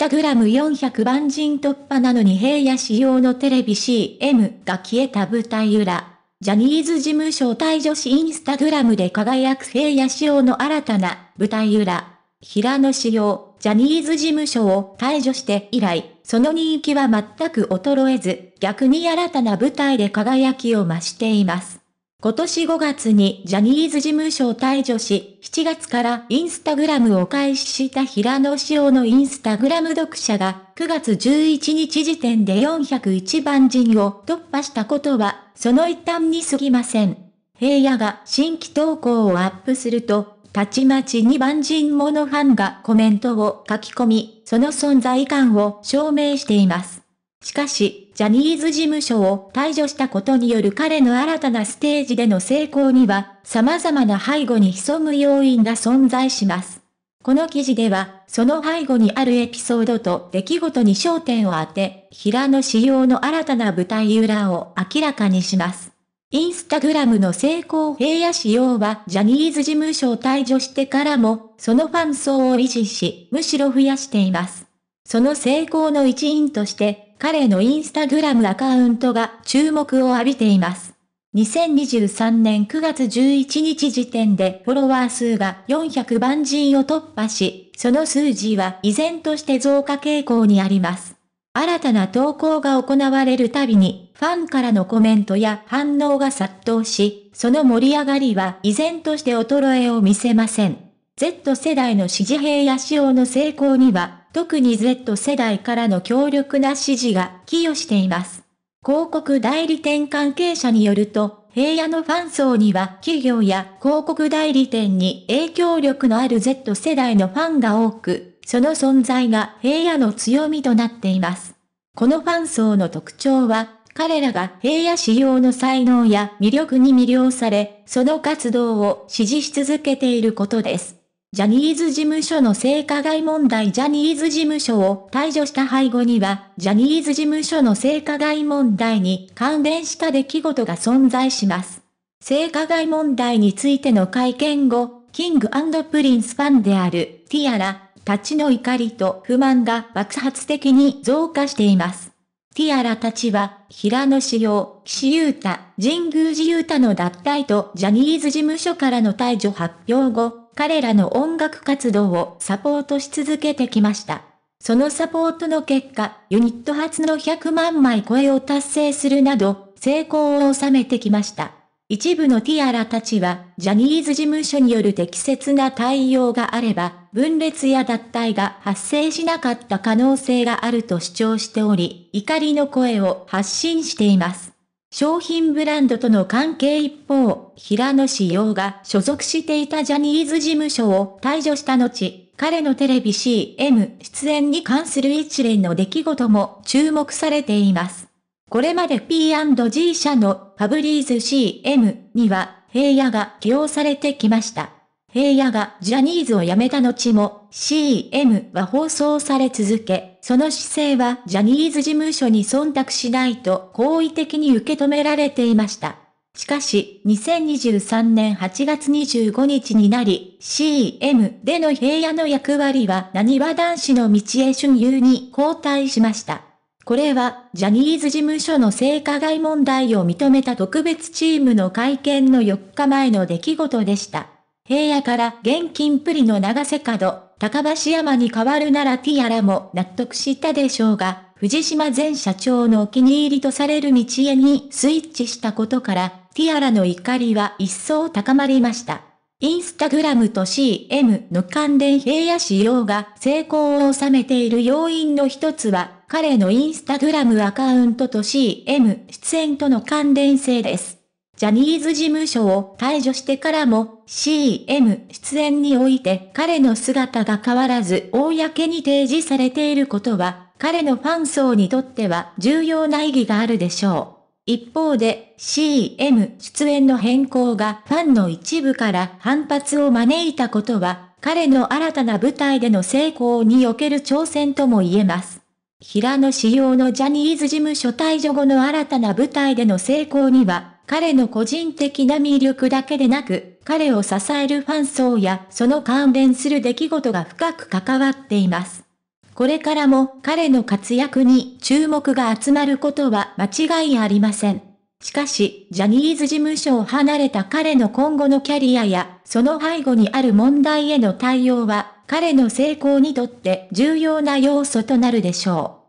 インスタグラム4 0 0万人突破なのに平野仕様のテレビ CM が消えた舞台裏。ジャニーズ事務所退女子インスタグラムで輝く平野仕様の新たな舞台裏。平野仕様、ジャニーズ事務所を退場して以来、その人気は全く衰えず、逆に新たな舞台で輝きを増しています。今年5月にジャニーズ事務所を退除し、7月からインスタグラムを開始した平野志耀のインスタグラム読者が、9月11日時点で401万人を突破したことは、その一端に過ぎません。平野が新規投稿をアップすると、たちまち2万人ものファンがコメントを書き込み、その存在感を証明しています。しかし、ジャニーズ事務所を退場したことによる彼の新たなステージでの成功には、様々な背後に潜む要因が存在します。この記事では、その背後にあるエピソードと出来事に焦点を当て、平野仕様の新たな舞台裏を明らかにします。インスタグラムの成功平野仕様はジャニーズ事務所を退場してからも、そのファン層を維持し、むしろ増やしています。その成功の一因として、彼のインスタグラムアカウントが注目を浴びています。2023年9月11日時点でフォロワー数が400万人を突破し、その数字は依然として増加傾向にあります。新たな投稿が行われるたびに、ファンからのコメントや反応が殺到し、その盛り上がりは依然として衰えを見せません。Z 世代の支持兵や仕様の成功には特に Z 世代からの強力な支持が寄与しています。広告代理店関係者によると、平野のファン層には企業や広告代理店に影響力のある Z 世代のファンが多く、その存在が平野の強みとなっています。このファン層の特徴は、彼らが平野仕様の才能や魅力に魅了され、その活動を支持し続けていることです。ジャニーズ事務所の性加害問題ジャニーズ事務所を退場した背後には、ジャニーズ事務所の性加害問題に関連した出来事が存在します。性加害問題についての会見後、キングプリンスファンであるティアラたちの怒りと不満が爆発的に増加しています。ティアラたちは、平野志陽、岸優太、神宮寺優太の脱退とジャニーズ事務所からの退場発表後、彼らの音楽活動をサポートし続けてきました。そのサポートの結果、ユニット初の100万枚超えを達成するなど、成功を収めてきました。一部のティアラたちは、ジャニーズ事務所による適切な対応があれば、分裂や脱退が発生しなかった可能性があると主張しており、怒りの声を発信しています。商品ブランドとの関係一方、平野志陽が所属していたジャニーズ事務所を退場した後、彼のテレビ CM 出演に関する一連の出来事も注目されています。これまで P&G 社のファブリーズ CM には平野が起用されてきました。平野がジャニーズを辞めた後も CM は放送され続け、その姿勢はジャニーズ事務所に忖度しないと好意的に受け止められていました。しかし、2023年8月25日になり、CM での平野の役割は何は男子の道へ春遊に交代しました。これは、ジャニーズ事務所の性加害問題を認めた特別チームの会見の4日前の出来事でした。平野から現金プリの長瀬角、高橋山に変わるならティアラも納得したでしょうが、藤島前社長のお気に入りとされる道へにスイッチしたことから、ティアラの怒りは一層高まりました。インスタグラムと CM の関連平野仕様が成功を収めている要因の一つは、彼のインスタグラムアカウントと CM 出演との関連性です。ジャニーズ事務所を退除してからも CM 出演において彼の姿が変わらず公に提示されていることは彼のファン層にとっては重要な意義があるでしょう。一方で CM 出演の変更がファンの一部から反発を招いたことは彼の新たな舞台での成功における挑戦とも言えます。平野仕様のジャニーズ事務所退場後の新たな舞台での成功には彼の個人的な魅力だけでなく、彼を支えるファン層やその関連する出来事が深く関わっています。これからも彼の活躍に注目が集まることは間違いありません。しかし、ジャニーズ事務所を離れた彼の今後のキャリアや、その背後にある問題への対応は、彼の成功にとって重要な要素となるでしょう。